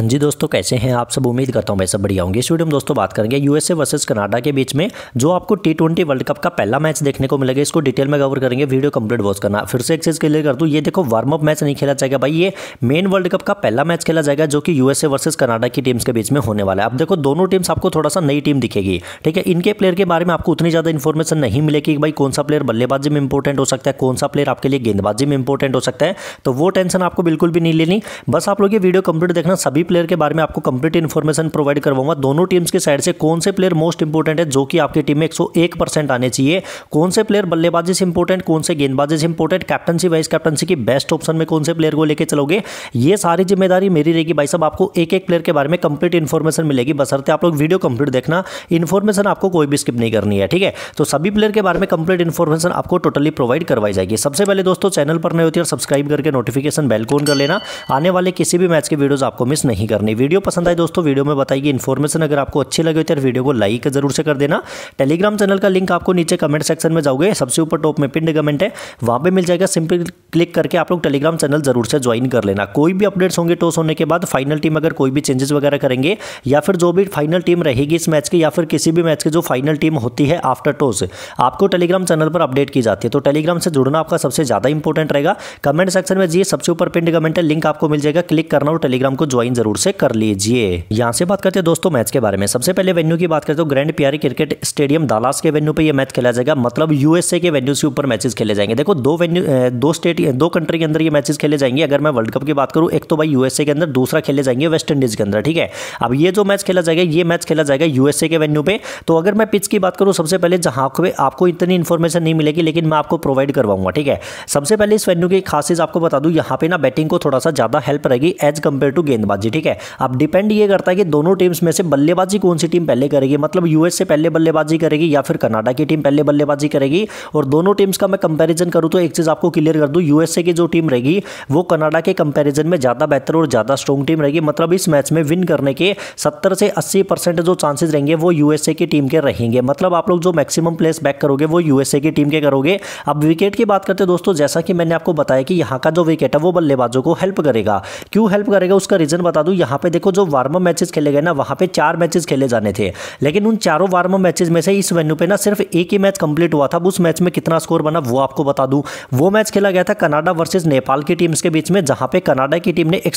हाँ जी दोस्तों कैसे हैं आप सब उम्मीद करता हूँ मैं सब बढ़िया होंगे इस वीडियो में दोस्तों बात करेंगे यूएसए वर्सेस कनाडा के बीच में जो आपको टी ट्वेंटी वर्ल्ड कप का पहला मैच देखने को मिलेगा इसको डिटेल में कवर करेंगे वीडियो कंप्लीट वॉच करना फिर से एक चीज़ क्लियर कर दूँ ये देखो वार्म अप मैच नहीं खेला जाएगा भाई ये मेन वर्ल्ड कप का पहला मैच खेला जाएगा जो कि यूएसए वर्सेज कनाडा की टीम्स के बीच में होने वाला है अब देखो दोनों टीम्स आपको थोड़ा सा नई टीम दिखेगी ठीक है इनके प्लेयर के बारे में आपको उतनी ज़्यादा इन्फॉर्मेशन नहीं मिलेगी भाई कौन सा प्लेयर बल्लेबाजी में इंपॉर्टेंट हो सकता है कौन सा प्लेयर आपके लिए गेंदबाजी में इंपॉर्टेंट हो सकता है तो वो टेंशन आपको बिल्कुल भी नहीं लेनी बस आप लोग ये वीडियो कंप्लीट देखना सभी प्लेयर के बारे में आपको कंप्लीट इन्फॉर्मेशन प्रोवाइड करवाऊंगा दोनों टीम्स के साइड से कौन से प्लेयर मोस्ट इंपॉर्टेंट है जो कि आपकी टीम में एक परसेंट आने चाहिए कौन से प्लेयर बल्लेबाजी से इंपॉर्टेंट कौन से गेंदबाजी से इंपॉर्टेंट कैप्टनसी वाइस कैप्टनसी की बेस्ट ऑप्शन में कौन से प्लेयर को लेकर चलोगे ये सारी जिम्मेदारी मेरी रहेगी भाई साहब आपको एक एक प्लेयर के बारे में कंप्लीट इन्फॉर्मेशन मिलेगी बसरते आप लोग वीडियो कंप्लीट देखना इन्फॉर्मेशन आपको कोई भी स्किप नहीं करनी है ठीक है तो सभी प्लेयर के बारे में कंप्लीट इन्फॉर्मेशन आपको टोटली प्रोवाइड करवाई जाएगी सबसे पहले दोस्तों चैनल पर नहीं होती है सब्सक्राइब करके नोटिफिकेशन बेल को कर लेना आने वाले किसी भी मैच के वीडियोज आपको मिस नहीं नहीं करनी वीडियो पसंद आए दोस्तों वीडियो में बताइए इन्फॉर्मेशन अगर आपको अच्छी लगे तो वीडियो को लाइक जरूर से कर देना टेलीग्राम चैनल का लिंक आपको नीचे कमेंट सेक्शन में जाओगे सबसे ऊपर टॉप में पिंड कमेंट है वहां पर मिल जाएगा सिंपल क्लिक करके आप लोग टेलीग्राम चैनल जरूर से ज्वाइन कर लेना कोई भी अपडेट्स होंगे टॉस होने के बाद फाइनल टीम अगर कोई भी चेंजेस वगैरह करेंगे या फिर जो भी फाइनल टीम रहेगी इस मैच की या फिर किसी भी मैच की जो फाइनल टीम होती है आफ्टर टॉस आपको टेलीग्राम चैनल पर अपडेट की जाती है तो टेलीग्राम से जुड़ना आपका सबसे ज़्यादा इंपॉर्टेंट रहेगा कमेंट सेक्शन में जी सबसे ऊपर पिंड कमेंट है लिंक आपको मिल जाएगा क्लिक करना और टेलीग्राम को ज्वाइन जरूर से कर लीजिए यहाँ से बात करते हैं दोस्तों मैच के बारे में सबसे पहले वेन्यू की बात करते हो तो ग्रैंड प्यारी क्रिकेट स्टेडियम दालास के वेन्यू पर यह मैच खेला जाएगा मतलब यूएसए के वेन्यू से ऊपर मैचेस खेले जाएंगे देखो दो वेन्यू दो स्टेट दो कंट्री के अंदर ये मैचेस खेले जाएंगे अगर मैं वर्ल्ड कप की बात करूँ एक तो भाई यूएसए के अंदर दूसरा खेले जाएंगे वेस्ट इंडीज के अंदर ठीक है अब ये जो मैच खेला जाएगा ये मैच खेला जाएगा यूएसए के वेन्यू पे तो अगर मैं पिच की बात करूँ सबसे पहले जहाँ पे आपको इतनी इन्फॉर्मेशन नहीं मिलेगी लेकिन मैं आपको प्रोवाइड करवाऊंगा ठीक है सबसे पहले इस वेन्यू की खासियत आपको बता दूँ यहाँ पे ना बैटिंग को थोड़ा सा ज्यादा हेल्प रहेगी एज कंपेयर टू गेंदबाजी बल्लेबाजी ठीक है अब डिपेंड ये करता है कि दोनों टीम्स में से बल्लेबाजी कौन सी टीम पहले करेगी मतलब यूएस से पहले बल्लेबाजी करेगी या फिर कनाडा की टीम पहले बल्लेबाजी करेगी और दोनों टीम्स का मैं कंपेरिजन करूँ तो एक चीज़ आपको क्लियर कर दूँ यूएसए की जो टीम रहेगी वो कनाडा के कंपेरिजन में ज़्यादा बेहतर और ज़्यादा स्ट्रॉन्ग टीम रहेगी मतलब इस मैच में विन करने के सत्तर से अस्सी जो चांसेज रहेंगे वो यूएसए की टीम के रहेंगे मतलब आप लोग जो मैक्सिमम प्लेस बैक करोगे वो यूएसए की टीम के करोगे अब विकेट की बात करते दोस्तों जैसा कि मैंने आपको बताया कि यहाँ का जो विकेट है वो बल्लेबाजों को हेल्प करेगा क्यों हेल्प करेगा उसका रीज़न बता बता दूं यहाँ पे देखो जो वार्म मैचेस खेले गए ना वहाँ पे चार मैचेस खेले जाने थे लेकिन उन चारों वार्म मैचेस में से इस वेन्यू पे ना सिर्फ एक ही मैच कंप्लीट हुआ था उस मैच में कितना स्कोर बना वो आपको बता दूँ वो मैच खेला गया था कनाडा वर्सेज नेपाल की टीम्स के बीच में जहाँ पे कनाडा की टीम ने एक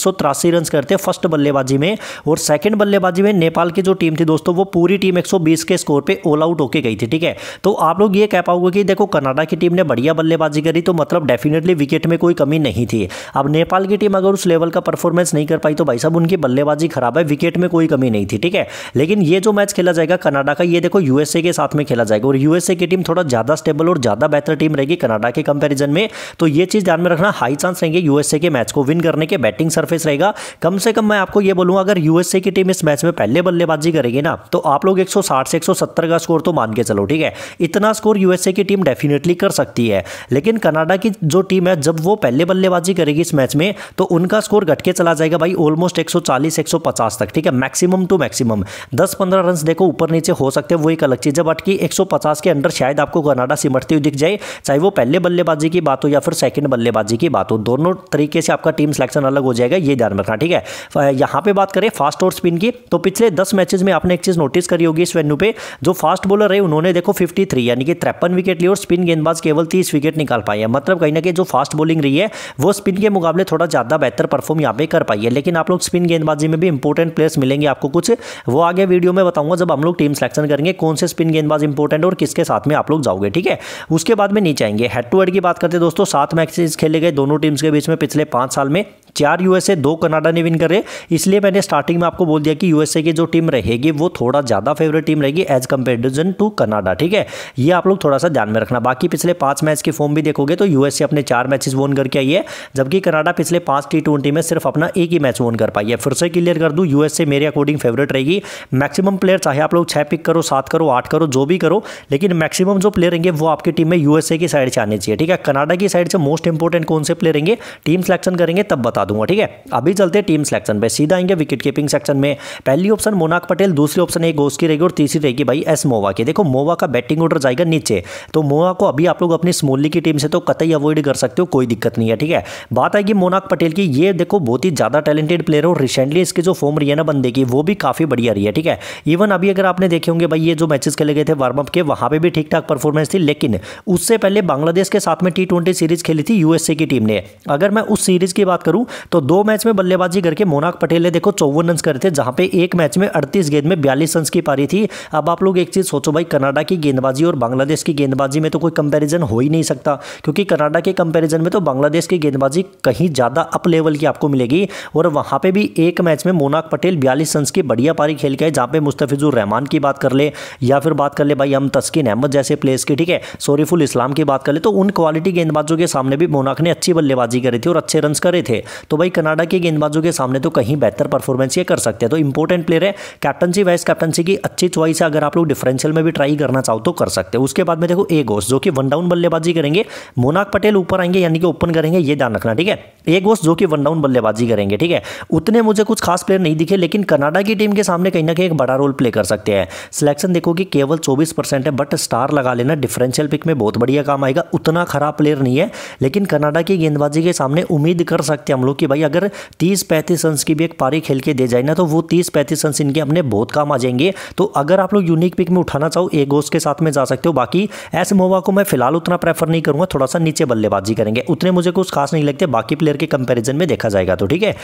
रन करते फर्स्ट बल्लेबाजी में और सेकेंड बल्लेबाजी में नेपाल की जो टीम थी दोस्तों वो पूरी टीम एक के स्कोर पर ऑल आउट होके गई थी ठीक है तो आप लोग ये कह पाओगे कि देखो कनाडा की टीम ने बढ़िया बल्लेबाजी करी तो मतलब डेफिनेटली विकेट में कोई कमी नहीं थी अब नेपाल की टीम अगर उस लेवल का परफॉर्मेंस नहीं कर पाई तो भाई साहब मतलब उनकी बल्लेबाजी खराब है विकेट में कोई कमी नहीं थी ठीक है लेकिन ये जो मैच खेला जाएगा कनाडा का ये देखो यूएसए के साथ में खेला जाएगा और यूएसए की टीम थोड़ा ज़्यादा स्टेबल और ज़्यादा बेहतर टीम रहेगी कनाडा के कंपेरिजन में तो ये चीज़ ध्यान में रखना हाई चांस रहेंगे यूएसए के मैच को विन करने के बैटिंग सर्फेस रहेगा कम से कम मैं आपको ये बोलूँगा अगर यूएसए की टीम इस मैच में पहले बल्लेबाजी करेगी ना तो आप लोग एक से एक का स्कोर तो मान के चलो ठीक है इतना स्कोर यूएसए की टीम डेफिनेटली कर सकती है लेकिन कनाडा की जो टीम है जब वो पहले बल्लेबाजी करेगी इस मैच में तो उनका स्कोर घटके चला जाएगा भाई ऑलमोस्ट 140 150 तक ठीक है मैक्सिमम टू मैक्सिमम 10-15 रन देखो ऊपर नीचे हो सकते हैं वो एक अलग चीज़ है बट कि 150 के अंडर शायद आपको कनाडा सिमटती हुई दिख जाए चाहे वो पहले बल्लेबाजी की बात हो या फिर सेकंड बल्लेबाजी की बात हो दोनों तरीके से आपका टीम सिलेक्शन अलग हो जाएगा ये ध्यान रखना ठीक है यहां पर बात करें फास्ट और स्पिन की तो पिछले दस मैचेज में आपने एक चीज़ नोटिस करी होगी इस वेन्यू पे जो फास्ट बॉलर है उन्होंने देखो फिफ्टी यानी कि त्रेपन विकेट लिए और स्पिन गेंदबाज केवल तीस विकेट निकाल पाए हैं मतलब कहीं ना कहीं जो फास्ट बॉलिंग रही है वो स्पिन के मुकाबले थोड़ा ज़्यादा बेहतर परफॉर्म यहाँ पे कर पाई है लेकिन आप लोग स्पिन गेंदबाजी में भी इंपॉर्टेंट प्लेयर्स मिलेंगे आपको कुछ वो आगे वीडियो में बताऊंगा जब हम लोग टीम सिलेक्शन करेंगे कौन से स्पिन गेंदबाज इंपॉर्टेंट और किसके साथ में आप लोग जाओगे ठीक है उसके बाद में नीचे आएंगे हेड टू हेड की बात करते हैं दोस्तों सात मैचेस खेले गए दोनों टीम्स के बीच में पिछले पांच साल में चार यूएसए दो कनाडा ने विन करे इसलिए मैंने स्टार्टिंग में आपको बोल दिया कि यूएसए की जो टीम रहेगी वो थोड़ा ज़्यादा फेवरेट टीम रहेगी एज कंपेरिजन टू कनाडा ठीक है ये आप लोग थोड़ा सा ध्यान में रखना बाकी पिछले पांच मैच की फॉर्म भी देखोगे तो यूएसए अपने चार मैचेस वोन करके आई है जबकि कनाडा पिछले पांच टी में सिर्फ अपना एक ही मैच वोन कर पाई है फिर से क्लियर कर दूँ यूएसए मेरे अकॉर्डिंग फेवरेट रहेगी मैक्सिमम प्लेयर चाहे आप लोग छः पिक करो सात करो आठ करो जो भी करो लेकिन मैक्सिमम जो प्लेयर रहेंगे वो आपकी टीम में यूएसए की साइड से आने चाहिए ठीक है कनाडा की साइड से मोस्ट इंपॉर्टेंट कौन से प्लेयर रहेंगे टीम सिलेक्शन करेंगे तब बता दूंगा ठीक है अभी चलते हैं टीम सिलेक्शन पर सीधा आएंगे विकेट कीपिंग सेक्शन में पहली ऑप्शन मोनाक पटेल दूसरी ऑप्शन एक गोस की रहेगी और तीसरी रहेगी भाई एस मोवा की देखो मोवा का बैटिंग ऑर्डर जाएगा नीचे तो मोवा को अभी आप लोग अपनी स्मोली की टीम से तो कतई अवॉइड कर सकते हो कोई दिक्कत नहीं है ठीक है बात आएगी मोनाक पटेल की ये देखो बहुत ही ज़्यादा टैलेंटेड प्लेयर हो और रिसेंटली इसकी जो फॉर्म रही है ना बंदे की वो भी काफ़ी बढ़िया रही है ठीक है इवन अभी अगर आपने देखे होंगे भाई ये जो मैचेस खेले गए थे वार्मअप के वहाँ पर भी ठीक ठाक परफॉर्मेंस थी लेकिन उससे पहले बांग्लादेश के साथ में टी सीरीज़ खेली थी यूएसए की टीम ने अगर मैं उस सीरीज़ की बात करूँ तो दो मैच में बल्लेबाजी करके मोनाक पटेल ने देखो चौवन रन करे थे जहाँ पे एक मैच में अड़तीस गेंद में बयालीस रन की पारी थी अब आप लोग एक चीज़ सोचो भाई कनाडा की गेंदबाजी और बांग्लादेश की गेंदबाजी में तो कोई कंपेरिजन हो ही नहीं सकता क्योंकि कनाडा के कंपेरिजन में तो बांग्लादेश की गेंदबाजी कहीं ज़्यादा अप लेवल की आपको मिलेगी और वहाँ पर में भी एक मैच में मोनाक पटेल बयालीस रन की बढ़िया पारी खेल के जहां पे मुस्तफिजुर रहमान की बात कर ले या फिर बात कर ले भाई हम तस्किन अहमद जैसे प्लेयर्स की ठीक है सोरीफुल इस्लाम की बात कर ले तो उन क्वालिटी गेंदबाजों के सामने भी मोनाक ने अच्छी बल्लेबाजी करी थी और अच्छे रन करे थे तो भाई कनाडा के गेंदबाजों के सामने तो कहीं बेहतर परफॉर्मेंस ये कर सकते हैं तो इंपॉर्टेंट प्लेयर है कैप्टनसी वाइस कैप्टनसी की अच्छी च्वाइस है अगर आप लोग डिफरेंशियल में भी ट्राई करना चाहो तो कर सकते हैं उसके बाद में देखो ए गोस जो कि वन डाउन बल्लेबाजी करेंगे मोनाक पटेल ऊपर आएंगे यानी कि ओपन करेंगे ये ध्यान रखना ठीक है ए गोस जो कि वन डाउन बल्लेबाजी करेंगे ठीक है उतने मुझे कुछ खास प्लेयर नहीं दिखे लेकिन कनाडा की टीम के सामने कहीं ना कहीं एक बड़ा रोल प्ले कर सकते हैं सिलेक्शन देखो कि केवल चौबीस परसेंट है बट स्टार लगा लेना डिफरेंशियल पिक में बहुत बढ़िया काम आएगा उतना खराब प्लेयर नहीं है लेकिन कनाडा की गेंदबाजी के सामने उम्मीद कर सकते हैं हम लोग कि भाई अगर तीस पैंतीस रन की भी एक पारी खेल के दे जाए ना तो वो तीस पैंतीस रन इनके अपने बहुत काम आ जाएंगे तो अगर आप लोग यूनिक पिक में उठाना चाहो एक गोस के साथ में जा सकते हो बाकी ऐसे मोवा को मैं फिलहाल उतना प्रेफर नहीं करूंगा थोड़ा सा नीचे बल्लेबाजी करेंगे उतने मुझे कुछ खास नहीं लगते बाकी प्लेयर के कंपेरिजन में देखा जाएगा तो ठीक है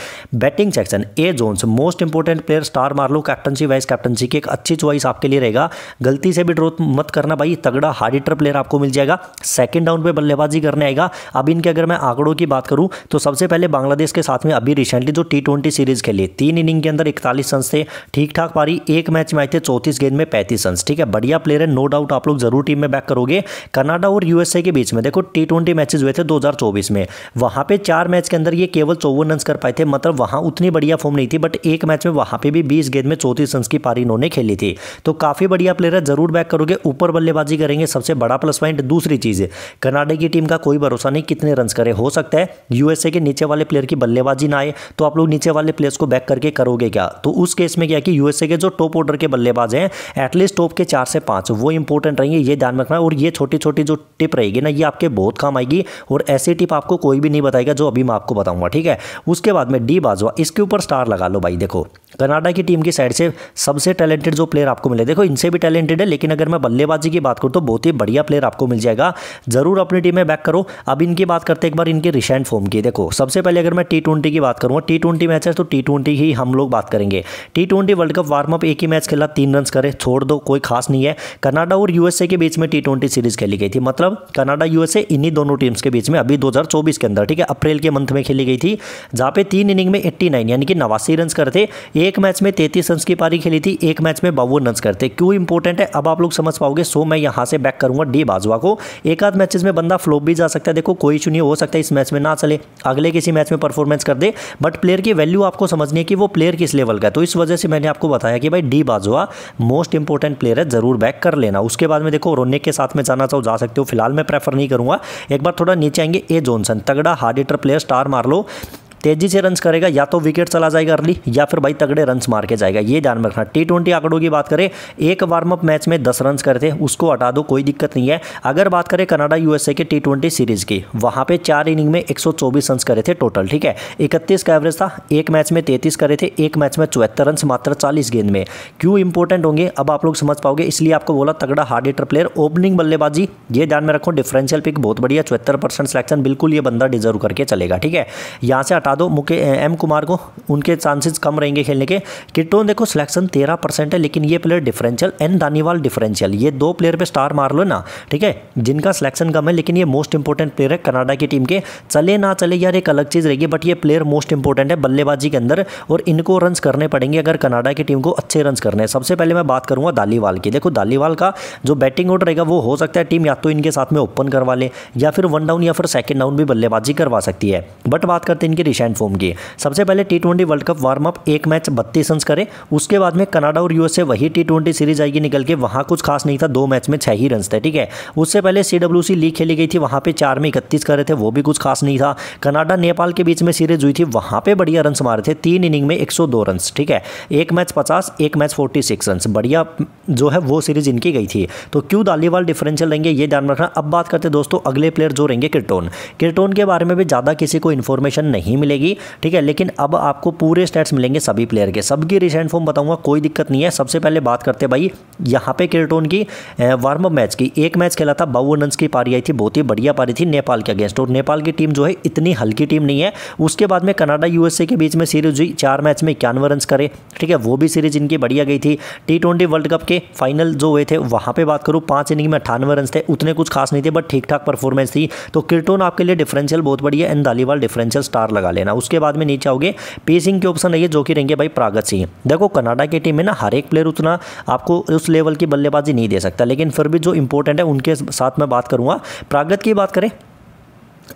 batting batting section A Jones most important player star मार लो कैप्टनसी वाइस कैप्टनसी की एक अच्छी चॉइस आपके लिए रहेगा गलती से भी ड्रोथ मत करना भाई तगड़ा हार्ड हिटर प्लेयर आपको मिल जाएगा सेकंड डाउन पे बल्लेबाजी करने आएगा अब इनके अगर मैं आंकड़ों की बात करूं तो सबसे पहले बांग्लादेश के साथ में अभी रिसेंटली जो टी सीरीज खेली तीन इनिंग के अंदर इकतालीस रन थे ठीक ठाक पारी एक मैच में आए थे चौतीस गेंद में पैंतीस रन ठीक है बढ़िया प्लेयर है नो डाउट आप लोग जरूर टीम में बैक करोगे कनाडा और यूएसए के बीच में देखो टी ट्वेंटी मैचेज हुए थे दो में वहां पर चार मैच के अंदर ये केवल चौवन रन कर पाए थे मतलब वहां उतनी बढ़िया फॉर्म नहीं थी बट एक मैच में वहां पे भी बीस गेंद में चौतीस रन की पारी इन्होंने खेली थी तो काफ़ी बढ़िया प्लेयर है जरूर बैक करोगे ऊपर बल्लेबाजी करेंगे सबसे बड़ा प्लस पॉइंट दूसरी चीज़ कनाडा की टीम का कोई भरोसा नहीं कितने रन करे हो सकता है यूएसए के नीचे वाले प्लेयर की बल्लेबाजी ना आए तो आप लोग नीचे वाले प्लेयर्स को बैक करके करोगे क्या तो उस केस में क्या कि यूएसए के जो टॉप ऑर्डर के बल्लेबाज हैं एटलीस्ट टॉप के चार से पांच वो इंपॉर्टेंट रहेंगे ये ध्यान रखना और ये छोटी छोटी जो टिप रहेगी ना ये आपके बहुत काम आएगी और ऐसी टिप आपको कोई भी नहीं बताएगा जो अभी मैं आपको बताऊंगा ठीक है उसके बाद में डी बाजवा इस इसके ऊपर स्टार लगा लो भाई देखो कनाडा की टीम की साइड से सबसे टैलेंटेड जो प्लेयर आपको मिले देखो इनसे भी टैलेंटेड है लेकिन अगर मैं बल्लेबाजी की बात करूँ तो बहुत ही बढ़िया प्लेयर आपको मिल जाएगा जरूर अपनी टीम में बैक करो अब इनकी बात करते एक बार इनके रिसेंट फॉर्म की देखो सबसे पहले अगर मैं टी ट्वेंटी की बात करूँ टी ट्वेंटी मैच है तो टी ट्वेंटी ही हम लोग बात करेंगे T twenty World Cup warm up एक ही मैच खेला तीन रन करे छोड़ दो कोई खास नहीं है कनाडा और यूएसए के बीच में टी ट्वेंटी सीरीज खेली गई थी मतलब कनाडा यूएसए इन्हीं दोनों टीम्स के बीच में अभी दो के अंदर ठीक है अप्रैल के मंथ में खेली गई थी जहाँ पे तीन इनिंग में एट्टी यानी कि नवासी रन करते एक मैच में तैतीस रन की पारी खेली थी एक मैच में बावन रन करते क्यों इंपॉर्टेंट है अब आप लोग समझ पाओगे सो मैं यहाँ से बैक करूंगा डी बाजवा को एक आध मैचेस में बंदा फ्लोप भी जा सकता है देखो कोई चुनी नहीं हो सकता है इस मैच में ना चले अगले किसी मैच में परफॉर्मेंस कर दे बट प्लेयर की वैल्यू आपको समझनी है कि वो प्लेयर किस लेवल का है तो इस वजह से मैंने आपको बताया कि भाई D Bajwa most important player है जरूर बैक कर लेना उसके बाद में देखो रोनिक के साथ में जाना चाहो जा सकते हो फिलहाल मैं प्रेफर नहीं करूँगा एक बार थोड़ा नीचे आएंगे ए जॉनसन तगड़ा हार्ड हिटर प्लेयर स्टार मार लो तेजी से रन करेगा या तो विकेट चला जाएगा अर्ली या फिर भाई तगड़े रन मार के जाएगा ये ध्यान रखना टी ट्वेंटी आंकड़ों की बात करें एक वार्म अप मैच में दस रन करे थे उसको हटा दो कोई दिक्कत नहीं है अगर बात करें कनाडा यूएसए के टी ट्वेंटी सीरीज की वहां पे चार इनिंग में एक सौ करे थे टोटल ठीक है इकतीस का एवरेज था एक मैच में तैतीस करे थे एक मैच में चौहत्तर रन मात्र चालीस गेंद में क्यों इंपॉर्टेंट होंगे अब आप लोग समझ पाओगे इसलिए आपको बोला तगड़ा हार्ड हिटर प्लेयर ओपनिंग बल्लेबाजी ये ध्यान में रखो डिफरेंशियल पिक बहुत बढ़िया चौहत्तर परसेंट सिलेक्शन बिल्कुल ये बंदा डिजर्व करके चलेगा ठीक है यहाँ से हटा हटा दो मुके एम कुमार को उनके चांसेस कम रहेंगे खेलने के किटोन देखो सिलेक्शन तेरह परसेंट है लेकिन ये player differential N Dhaliwal differential ये दो प्लेयर पे स्टार मार लो ना ठीक है जिनका सिलेक्शन कम है लेकिन ये मोस्ट इंपॉर्टेंट प्लेयर है कनाडा की टीम के चले ना चले यार एक अलग चीज़ रहेगी बट ये प्लेयर मोस्ट इंपॉर्टेंट है बल्लेबाजी के अंदर और इनको रन करने पड़ेंगे अगर कनाडा की टीम को अच्छे रन करने हैं सबसे पहले मैं बात करूँगा दालीवाल की देखो दालीवाल का जो बैटिंग आउट रहेगा वो हो सकता है टीम या तो इनके साथ में ओपन करवा ले या फिर वन डाउन या फिर सेकेंड डाउन भी बल्लेबाजी करवा सकती है बट बात करते हैं इनके एंड फॉर्म की सबसे पहले T twenty World Cup warm up एक मैच बत्तीस रन करे उसके बाद में कनाडा और यूएसए वही टी ट्वेंटी सीरीज आएगी निकल के वहाँ कुछ खास नहीं था दो मैच में छह ही रन थे ठीक है उससे पहले सी डब्ल्यू सी लीग खेली गई थी वहाँ पर चार में इकतीस करे थे वो भी कुछ खास नहीं था कनाडा नेपाल के बीच में सीरीज हुई थी वहाँ पर बढ़िया रन मारे थे तीन इनिंग में एक रन ठीक है एक मैच पचास एक मैच फोर्टी सिक्स रन बढ़िया जो है वो सीरीज इनकी गई थी तो क्यों दालीवाल डिफरेंशियल रहेंगे ये ध्यान रखना अब बात करते दोस्तों अगले प्लेयर जो रहेंगे किर्टोन किर्टोन के बारे में भी ज़्यादा किसी को इन्फॉर्मेशन नहीं मिली मिलेगी ठीक है लेकिन अब आपको पूरे स्टेट्स मिलेंगे सभी प्लेयर के सबकी रिसेंट फॉर्म बताऊंगा कोई दिक्कत नहीं है सबसे पहले बात करते भाई यहाँ पे किरटोन की वार्म मैच की एक मैच खेला था बावन रन की पारी आई थी बहुत ही बढ़िया पारी थी नेपाल के अगेंस्ट और नेपाल की टीम जो है इतनी हल्की टीम नहीं है उसके बाद में कनाडा यूएसए के बीच में सीरीज हुई चार मैच में इक्यानवे रन करे ठीक है वो भी सीरीज इनकी बढ़िया गई थी टी ट्वेंटी वर्ल्ड कप के फाइनल जो हुए थे वहाँ पर बात करूँ पाँच इनिंग में अठानवे रन थे उतने कुछ खास नहीं थे बट ठीक ठाक परफॉर्मेंस थी तो किरटोन आपके लिए डिफरेंशियल बहुत बढ़िया एंड दालीवाल डिफरेंशियल स्टार लगा ले लेना उसके बाद में नीचे आओगे पेसिंग के ऑप्शन रहिए जो कि रहेंगे भाई प्रागत सिंह देखो कनाडा की टीम में ना हर एक प्लेयर उतना आपको उस लेवल की बल्लेबाजी नहीं दे सकता लेकिन फिर भी जो इंपॉर्टेंट है उनके साथ में बात करूंगा प्रागत की बात करें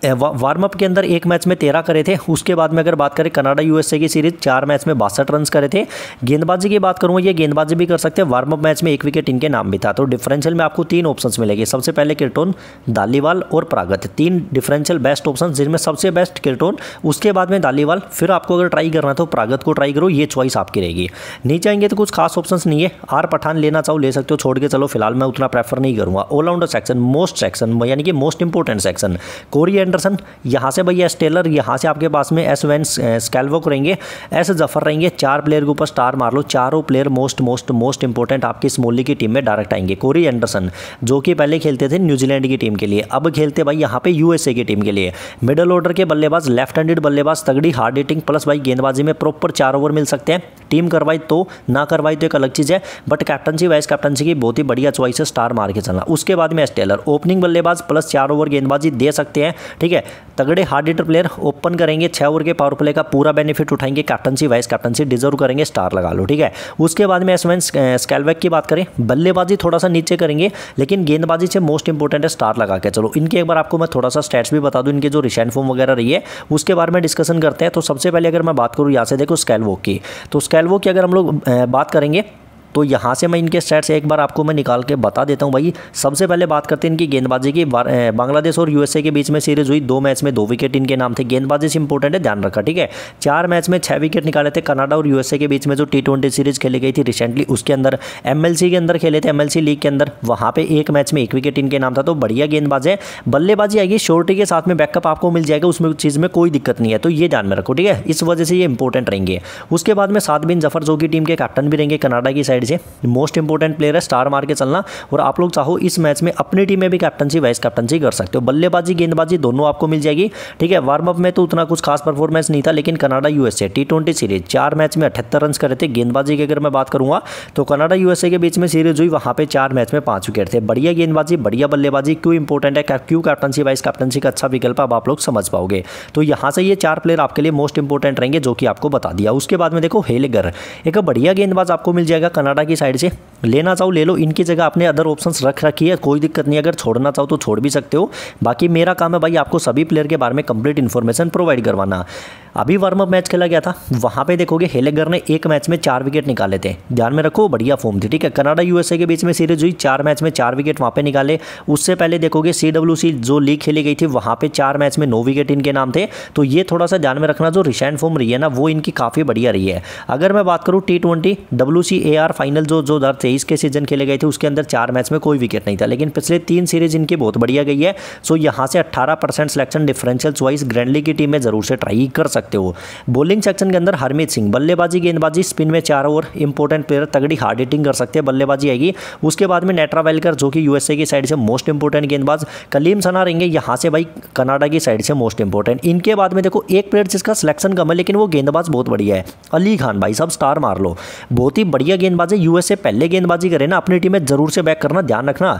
वार्म अप के अंदर एक मैच में तेरह करे थे उसके बाद में अगर बात करें कनाडा यूएसए की सीरीज चार मैच में बासठ रन करे थे गेंदबाजी की बात करूँ ये गेंदबाजी भी कर सकते हैं वार्म अप मैच में एक विकेट इनके नाम भी था तो डिफरेंशियल में आपको तीन ऑप्शन मिलेगी सबसे पहले किरटोन दालीवाल और प्रागत तीन डिफरेंशियल बेस्ट ऑप्शन जिनमें सबसे बेस्ट किरटोन उसके बाद में दालीवाल फिर आपको अगर ट्राई करना तो प्रागत को ट्राई करो ये चॉइस आपकी रहेगी नीचे आएंगे तो कुछ खास ऑप्शन नहीं है आर पठान लेना चाहो ले सकते हो छोड़ के चलो फिलहाल मैं उतना प्रेफर नहीं करूँगा ऑलराउंडर सेक्शन मोस्ट सेक्शन यानी कि most important section Corey Anderson यहाँ से भैया एस टेलर यहाँ से आपके पास में एस वैन स्कैलवोक रहेंगे एस जफर रहेंगे चार प्लेयर के ऊपर स्टार मार लो चारों player most most most important आपकी स्मोली की टीम में डायरेक्ट आएंगे कोरी एंडरसन जो कि पहले खेलते थे न्यूजीलैंड की टीम के लिए अब खेलते भाई यहाँ पे यूएसए की टीम के लिए मिडल ऑर्डर के बल्लेबाज लेफ्ट हैंडेड बल्लेबाज तगड़ी हार्ड हिटिंग प्लस भाई गेंदबाजी में प्रॉपर चार ओवर मिल सकते हैं टीम करवाई तो ना करवाई तो एक अलग चीज़ है बट कैप्टनसी वाइस कैप्टनसी की बहुत ही बढ़िया चॉइस है स्टार मार के चलना उसके बाद में एस टेलर ओपनिंग बल्लेबाज प्लस चार ओवर गेंदबाजी दे सकते हैं ठीक है तगड़े हार्ड हिटर प्लेयर ओपन करेंगे छः ओवर के पावर प्ले का पूरा बेनिफिट उठाएंगे कैप्टनसी वाइस कैप्टनसी डिजर्व करेंगे स्टार लगा लो ठीक है उसके बाद में एसवेन स्कैलवैक uh, की बात करें बल्लेबाजी थोड़ा सा नीचे करेंगे लेकिन गेंदबाजी से मोस्ट इंपॉर्टेंट है स्टार लगा के चलो इनके एक बार आपको मैं थोड़ा सा स्टेट्स भी बता दूँ इनके जो रिसेंट फॉर्म वगैरह रही है उसके बारे में डिस्कशन करते हैं तो सबसे पहले अगर मैं बात करूँ यहाँ से देखो स्कैलवो की तो स्कैलवो की अगर हम लोग uh, बात करेंगे तो यहाँ से मैं इनके स्टैट्स एक बार आपको मैं निकाल के बता देता हूँ भाई सबसे पहले बात करते हैं इनकी गेंदबाजी की बांग्लादेश और यूएसए के बीच में सीरीज हुई दो मैच में दो विकेट इनके नाम थे गेंदबाजी से इंपॉर्टेंट है ध्यान रखा ठीक है चार मैच में छः विकेट निकाले थे कनाडा और यूएसए के बीच में जो टी सीरीज खेली गई थी रिसेंटली उसके अंदर एम के अंदर खेले थे एम लीग के अंदर वहाँ पर एक मैच में एक विकेट इनके नाम था तो बढ़िया गेंदबाज है बल्लेबाजी आएगी शोर्टी के साथ में बैकअप आपको मिल जाएगा उसमें चीज़ में कोई दिक्कत नहीं है तो ये ध्यान में रखो ठीक है इस वजह से ये इंपॉर्टेंट रहेंगे उसके बाद में सात बिन जफर जो की टीम के कैप्टन भी रहेंगे कनाडा की साइड क्रिकेट से मोस्ट इंपॉर्टेंट प्लेयर है स्टार मार के चलना और आप लोग चाहो इस मैच में अपनी टीम में भी कैप्टनसी वाइस कैप्टनसी कर सकते हो बल्लेबाजी गेंदबाजी दोनों आपको मिल जाएगी ठीक है वार्म अप में तो उतना कुछ खास परफॉर्मेंस नहीं था लेकिन Canada USA T twenty series चार मैच में अठहत्तर रन करे थे गेंदबाजी की अगर मैं बात करूंगा तो कनाडा यूएसए के बीच में सीरीज हुई वहां पर चार मैच में पांच विकेट थे बढ़िया गेंदबाजी बढ़िया बल्लेबाजी क्यों इंपॉर्टेंट है क्यों कैप्टनसी वाइस कैप्टनसी का अच्छा विकल्प अब आप लोग समझ पाओगे तो यहाँ से ये चार प्लेयर आपके लिए मोस्ट इंपॉर्टेंट रहेंगे जो कि आपको बता दिया उसके बाद में देखो हेलेगर एक बढ़िया गेंदबाज आपको मिल जाएगा कनाडा टाटा की साइड से लेना चाहो ले लो इनकी जगह आपने अदर ऑप्शंस रख रखी है कोई दिक्कत नहीं अगर छोड़ना चाहो तो छोड़ भी सकते हो बाकी मेरा काम है भाई आपको सभी प्लेयर के बारे में कंप्लीट इन्फॉर्मेशन प्रोवाइड करवाना अभी वार्म अप मैच खेला गया था वहाँ पे देखोगे हेलेगर ने एक मैच में चार विकेट निकाले थे ध्यान में रखो बढ़िया फॉर्म थी ठीक है कनाडा यूएसए के बीच में सीरीज हुई चार मैच में चार विकेट वहाँ पे निकाले उससे पहले देखोगे सी जो लीग खेली गई थी वहाँ पे चार मैच में नौ विकेट इनके नाम थे तो ये थोड़ा सा ध्यान में रखना जो रिसेंट फॉर्म रही है ना वो इनकी काफ़ी बढ़िया रही है अगर मैं बात करूँ T twenty W C A R final जो दो हज़ार तेईस के सीजन खेले गए थे उसके अंदर चार मैच में कोई विकेट नहीं था लेकिन पिछले तीन सीरीज इनकी बहुत बढ़िया गई है सो यहाँ से अट्ठारह परसेंट सिलेक्शन डिफरेंशियल वाइज ग्रैंडली की टीम में जरूर से ट्राई कर सकते सकते हो बोलिंग सेक्शन के अंदर हरमीत सिंह बल्लेबाजी गेंदबाजी स्पिन में चार ओवर इंपॉर्टेंट प्लेयर तगड़ी हार्ड हिटिंग कर सकते हैं बल्लेबाजी आएगी उसके बाद में नेटरा वेलकर जो कि यूएसए की साइड से मोस्ट इंपॉर्टेंट गेंदबाज कलीम सना रहेंगे यहाँ से भाई कनाडा की साइड से मोस्ट इंपॉर्टेंट इनके बाद में देखो एक प्लेयर जिसका सिलेक्शन कम है लेकिन वो गेंदबाज बहुत बढ़िया है अली खान भाई सब स्टार मार लो बहुत ही बढ़िया गेंदबाज है यूएसए पहले गेंदबाजी करे ना अपनी टीम में जरूर से बैक करना ध्यान रखना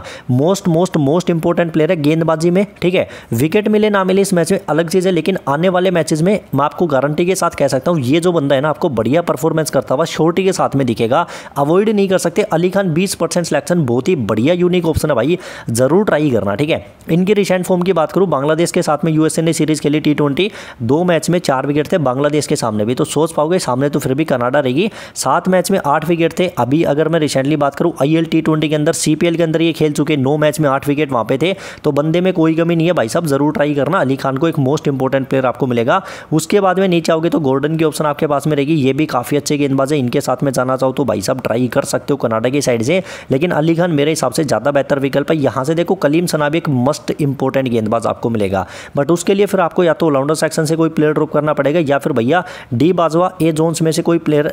most most most important player है गेंदबाजी में ठीक है विकेट मिले ना मिले इस मैच में अलग चीज़ है लेकिन आने वाले मैचेज में मैं आपको गारंटी के साथ कह सकता हूँ ये जो बंदा है ना आपको बढ़िया परफॉर्मेंस करता हुआ शोर्टी के साथ में दिखेगा अवॉइड नहीं कर सकते अली खान बीस परसेंट सिलेक्शन बहुत ही बढ़िया यूनिक ऑप्शन है भाई जरूर ट्राई करना ठीक है इनकी रिसेंट फॉर्म की बात करूँ बांग्लादेश के साथ में यूएसए ने सीरीज खेली टी ट्वेंटी दो मैच में चार विकेट थे बांग्लादेश के सामने भी तो सोच पाओगे सामने तो फिर भी कनाडा रहेगी सात मैच में आठ विकेट थे अभी अगर मैं रिसेंटली बात करूँ आई एल टी ट्वेंटी के अंदर सीपीएल के अंदर ये खेल चुके नौ मैच में आठ विकेट वहाँ पे थे तो बंदे में कोई कमी नहीं है भाई साहब जरूर ट्राई करना अली खान को एक मोस्ट इंपॉर्टेंट प्लेयर आपको मिलेगा उसके बाद में नीचे आओगे तो गोल्डन की ऑप्शन आपके पास में रहेगी ये भी काफ़ी अच्छे गेंदबाज है इनके साथ में जाना चाहो तो भाई साहब ट्राई कर सकते हो कनाडा की साइड से लेकिन अली खान मेरे हिसाब से ज़्यादा बेहतर विकल्प है यहां से देखो कलीम सना भी एक मस्ट इंपॉर्टेंट गेंदबाज आपको मिलेगा बट उसके लिए फिर आपको या तो ऑलराउंडर सेक्शन से कोई प्लेयर ड्रॉप करना पड़ेगा या फिर भैया डी बाजवा ए जोन्स में से कोई प्लेयर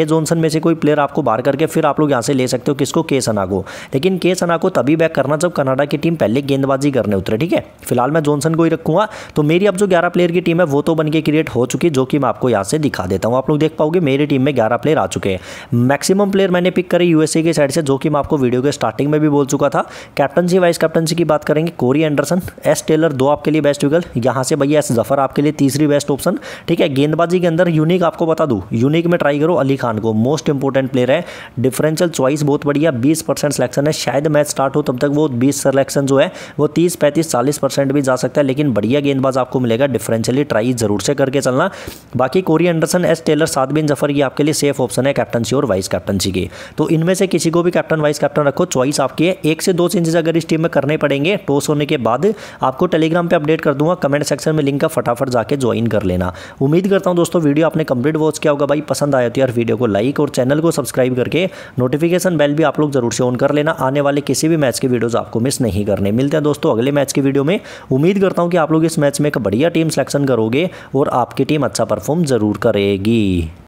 ए जोनसन में से कोई प्लेयर आपको बाहर करके फिर आप लोग यहां से ले सकते हो किसको के सना को लेकिन के सना को तभी बैक करना जब कनाडा की टीम पहले गेंदबाजी करने उतरे ठीक है फिलहाल मैं जोनसन को ही रखूंगा तो मेरी अब जो ग्यारह प्लेयर की टीम है वो तो बन के क्रिएट हो चुकी जो कि मैं आपको यहाँ से दिखा देता हूँ आप लोग देख पाओगे मेरी टीम में ग्यारह प्लेयर आ चुके हैं मैक्सिमम प्लेयर मैंने पिक करी यूएसए की साइड से जो कि मैं आपको वीडियो के स्टार्टिंग में भी बोल चुका था कैप्टनसी वाइस कैप्टनसी की बात करेंगे कोरी एंडरसन एस टेलर दो आपके लिए बेस्ट विकल्प यहाँ से भैया एस जफर आपके लिए तीसरी बेस्ट ऑप्शन ठीक है गेंदबाजी के अंदर यूनिक आपको बता दूँ यूनिक में ट्राई करो अली खान को मोस्ट इंपॉर्टेंट प्लेयर है डिफरेंशियल चॉइस बहुत बढ़िया बीस परसेंट सिलेक्शन है शायद मैच स्टार्ट हो तब तक वो बीस सिलेक्शन जो है वो तीस पैंतीस चालीस परसेंट भी जा सकता है लेकिन बढ़िया गेंदबाज आपको मिलेगा डिफरेंशियली ट्राई जरूर से करके करके चलना बाकी कोरी एंडरसन एस टेलर सात बिन जफर ये आपके लिए सेफ ऑप्शन है कैप्टनसी और वाइस कैप्टनसी की तो इनमें से किसी को भी कैप्टन वाइस कैप्टन रखो चॉइस आपकी है एक से दो चेंजेस अगर इस टीम में करने पड़ेंगे टॉस होने के बाद आपको टेलीग्राम पर अपडेट कर दूंगा कमेंट सेक्शन में लिंक का फटाफट जाकर ज्वाइन कर लेना उम्मीद करता हूँ दोस्तों वीडियो आपने कंप्लीट वॉच किया होगा भाई पसंद आया तो यार वीडियो को लाइक और चैनल को सब्सक्राइब करके नोटिफिकेशन बेल भी आप लोग जरूर से ऑन कर लेना आने वाले किसी भी मैच के वीडियोज़ आपको मिस नहीं करने मिलते हैं दोस्तों अगले मैच के वीडियो में उम्मीद करता हूँ कि आप लोग इस मैच में एक बढ़िया टीम सिलेक्शन करोगे और आप आपकी टीम अच्छा परफॉर्म ज़रूर करेगी